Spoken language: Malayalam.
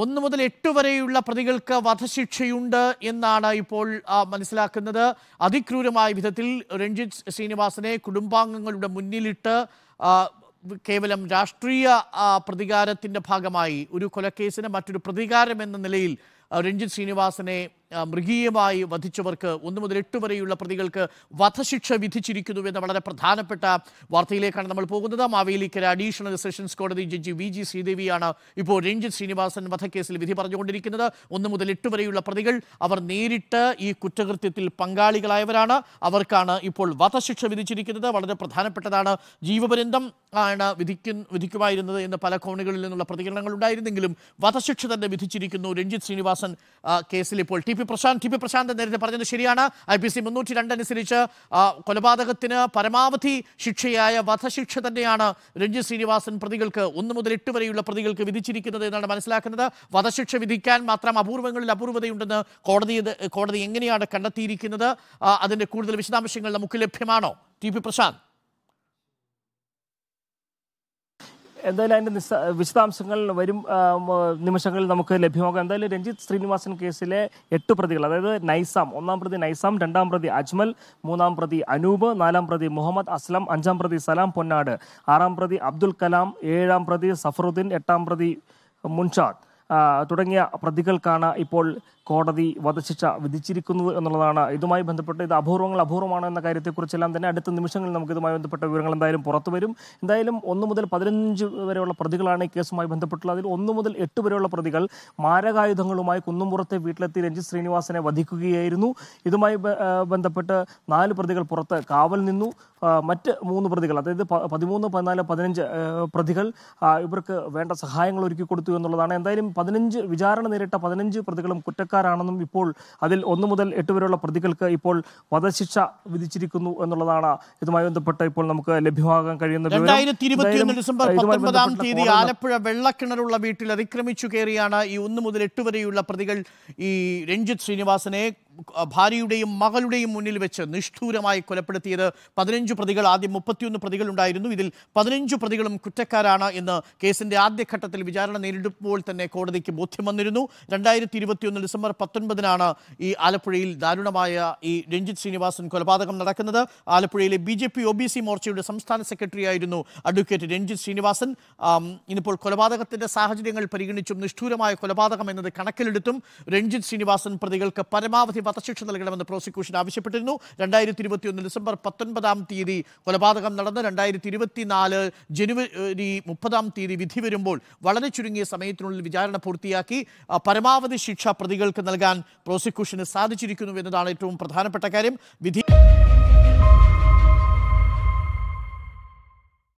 ഒന്ന് മുതൽ എട്ട് വരെയുള്ള പ്രതികൾക്ക് വധശിക്ഷയുണ്ട് എന്നാണ് ഇപ്പോൾ മനസ്സിലാക്കുന്നത് അതിക്രൂരമായ വിധത്തിൽ രഞ്ജിത് ശ്രീനിവാസനെ കുടുംബാംഗങ്ങളുടെ മുന്നിലിട്ട് കേവലം രാഷ്ട്രീയ പ്രതികാരത്തിൻ്റെ ഭാഗമായി ഒരു കൊലക്കേസിന് മറ്റൊരു പ്രതികാരം എന്ന നിലയിൽ രഞ്ജിത് ശ്രീനിവാസനെ മൃഗീയമായി വധിച്ചവർക്ക് ഒന്ന് മുതൽ എട്ട് വരെയുള്ള പ്രതികൾക്ക് വധശിക്ഷ വിധിച്ചിരിക്കുന്നുവെന്ന വളരെ പ്രധാനപ്പെട്ട വാർത്തയിലേക്കാണ് നമ്മൾ പോകുന്നത് മാവേലിക്കര അഡീഷണൽ സെഷൻസ് കോടതി ജഡ്ജി വി ജി ശ്രീദേവിയാണ് ഇപ്പോൾ രഞ്ജിത് ശ്രീനിവാസൻ വധക്കേസിൽ വിധി പറഞ്ഞുകൊണ്ടിരിക്കുന്നത് ഒന്ന് മുതൽ എട്ട് വരെയുള്ള പ്രതികൾ അവർ നേരിട്ട് ഈ കുറ്റകൃത്യത്തിൽ പങ്കാളികളായവരാണ് അവർക്കാണ് ഇപ്പോൾ വധശിക്ഷ വിധിച്ചിരിക്കുന്നത് വളരെ പ്രധാനപ്പെട്ടതാണ് ജീവപര്യന്തം ആണ് വിധിക്കു വിധിക്കുമായിരുന്നത് എന്ന് പല കോണുകളിൽ നിന്നുള്ള പ്രതികരണങ്ങൾ ഉണ്ടായിരുന്നെങ്കിലും വധശിക്ഷ തന്നെ വിധിച്ചിരിക്കുന്നു രഞ്ജിത് ശ്രീനിവാസൻ കേസിൽ ഇപ്പോൾ T P Prashanth T P Prashanth നേരത്തെ പറഞ്ഞത് ശരിയാണ് ഐ പി സി മുന്നൂറ്റി രണ്ട് അനുസരിച്ച് കൊലപാതകത്തിന് പരമാവധി ശിക്ഷയായ വധശിക്ഷ തന്നെയാണ് രഞ്ജിത് ശ്രീനിവാസൻ പ്രതികൾക്ക് ഒന്ന് മുതൽ എട്ട് വരെയുള്ള പ്രതികൾക്ക് വിധിച്ചിരിക്കുന്നത് എന്നാണ് മനസ്സിലാക്കുന്നത് വധശിക്ഷ വിധിക്കാൻ മാത്രം അപൂർവങ്ങളിൽ അപൂർവതയുണ്ടെന്ന് കോടതി കോടതി എങ്ങനെയാണ് കണ്ടെത്തിയിരിക്കുന്നത് അതിൻ്റെ കൂടുതൽ വിശദാംശങ്ങൾ നമുക്ക് ലഭ്യമാണോ ടി പി പ്രശാന്ത് എന്തായാലും അതിന്റെ വിശദാംശങ്ങൾ വരും നിമിഷങ്ങളിൽ നമുക്ക് ലഭ്യമാകും എന്തായാലും രഞ്ജിത്ത് ശ്രീനിവാസൻ കേസിലെ എട്ട് പ്രതികൾ അതായത് നൈസാം ഒന്നാം പ്രതി നൈസാം രണ്ടാം പ്രതി അജ്മൽ മൂന്നാം പ്രതി അനൂപ് നാലാം പ്രതി മുഹമ്മദ് അസ്ലം അഞ്ചാം പ്രതി സലാം പൊന്നാട് ആറാം പ്രതി അബ്ദുൽ കലാം ഏഴാം പ്രതി സഫറുദ്ദീൻ എട്ടാം പ്രതി മുൻഷാദ് തുടങ്ങിയ പ്രതികൾക്കാണ് ഇപ്പോൾ കോടതി വധശിക്ഷ വിധിച്ചിരിക്കുന്നത് എന്നുള്ളതാണ് ഇതുമായി ബന്ധപ്പെട്ട് ഇത് അപൂർവങ്ങൾ അപൂർവമാണ് എന്ന കാര്യത്തെക്കുറിച്ചെല്ലാം തന്നെ അടുത്ത നിമിഷങ്ങളിൽ നമുക്ക് ഇതുമായി ബന്ധപ്പെട്ട വിവരങ്ങൾ എന്തായാലും പുറത്തു വരും എന്തായാലും ഒന്ന് മുതൽ പതിനഞ്ച് വരെയുള്ള പ്രതികളാണ് ഈ കേസുമായി ബന്ധപ്പെട്ടുള്ളത് അതിൽ ഒന്ന് മുതൽ എട്ട് വരെയുള്ള പ്രതികൾ മാരകായുധങ്ങളുമായി കുന്നുംപുറത്തെ വീട്ടിലെത്തി രഞ്ജിത് ശ്രീനിവാസനെ വധിക്കുകയായിരുന്നു ഇതുമായി ബന്ധപ്പെട്ട് നാല് പ്രതികൾ പുറത്ത് കാവൽ നിന്നു മറ്റ് മൂന്ന് പ്രതികൾ അതായത് പതിമൂന്ന് പതിനാല് പതിനഞ്ച് പ്രതികൾ ഇവർക്ക് വേണ്ട സഹായങ്ങൾ ഒരുക്കി കൊടുത്തു എന്നുള്ളതാണ് എന്തായാലും പതിനഞ്ച് വിചാരണ നേരിട്ട പതിനഞ്ച് പ്രതികളും കുറ്റ കുറ്റക്കാരാണെന്നും ഇപ്പോൾ അതിൽ ഒന്നു മുതൽ എട്ട് വരെയുള്ള പ്രതികൾക്ക് ഇപ്പോൾ വധശിക്ഷ വിധിച്ചിരിക്കുന്നു എന്നുള്ളതാണ് ഇതുമായി ബന്ധപ്പെട്ട് ഇപ്പോൾ നമുക്ക് ലഭ്യമാകാൻ കഴിയുന്ന ഡിസംബർ പത്തൊൻപതാം തീയതി ആലപ്പുഴ വെള്ളക്കിണറുള്ള വീട്ടിൽ അതിക്രമിച്ചു കയറിയാണ് ഈ ഒന്നു മുതൽ എട്ട് വരെയുള്ള പ്രതികൾ ഈ രഞ്ജിത്ത് ശ്രീനിവാസനെ ഭാര്യയുടെയും മകളുടെയും മുന്നിൽ വെച്ച് നിഷ്ഠൂരമായി കൊലപ്പെടുത്തിയത് പതിനഞ്ച് പ്രതികൾ ആദ്യം മുപ്പത്തിയൊന്ന് പ്രതികളുണ്ടായിരുന്നു ഇതിൽ പതിനഞ്ച് പ്രതികളും കുറ്റക്കാരാണ് എന്ന് കേസിൻ്റെ ആദ്യഘട്ടത്തിൽ വിചാരണ നേരിടുമ്പോൾ തന്നെ കോടതിക്ക് ബോധ്യം വന്നിരുന്നു രണ്ടായിരത്തി ഇരുപത്തിയൊന്ന് ഡിസംബർ പത്തൊൻപതിനാണ് ഈ ആലപ്പുഴയിൽ ദാരുണമായ ഈ രഞ്ജിത് ശ്രീനിവാസൻ കൊലപാതകം നടക്കുന്നത് ആലപ്പുഴയിലെ B J P O B C മോർച്ചയുടെ സംസ്ഥാന സെക്രട്ടറി ആയിരുന്നു അഡ്വക്കേറ്റ് രഞ്ജിത് ശ്രീനിവാസൻ ഇന്നിപ്പോൾ കൊലപാതകത്തിൻ്റെ സാഹചര്യങ്ങൾ പരിഗണിച്ചും നിഷ്ഠൂരമായ കൊലപാതകം എന്നത് കണക്കിലെടുത്തും രഞ്ജിത് ശ്രീനിവാസൻ പ്രതികൾക്ക് പരമാവധി ആൾക്കാർക്ക് വധശിക്ഷ നൽകണമെന്ന് പ്രോസിക്യൂഷൻ ആവശ്യപ്പെട്ടിരുന്നു രണ്ടായിരത്തി ഒന്ന് ഡിസംബർ പത്തൊൻപതാം തീയതി കൊലപാതകം നടന്ന് രണ്ടായിരത്തി നാല് ജനുവരി മുപ്പതാം തീയതി വിധി വരുമ്പോൾ വളരെ ചുരുങ്ങിയ സമയത്തിനുള്ളിൽ വിചാരണ പൂർത്തിയാക്കി പരമാവധി ശിക്ഷ പ്രതികൾക്ക് നൽകാൻ പ്രോസിക്യൂഷന് സാധിച്ചിരിക്കുന്നു എന്നതാണ് ഏറ്റവും പ്രധാനപ്പെട്ട കാര്യം വിധി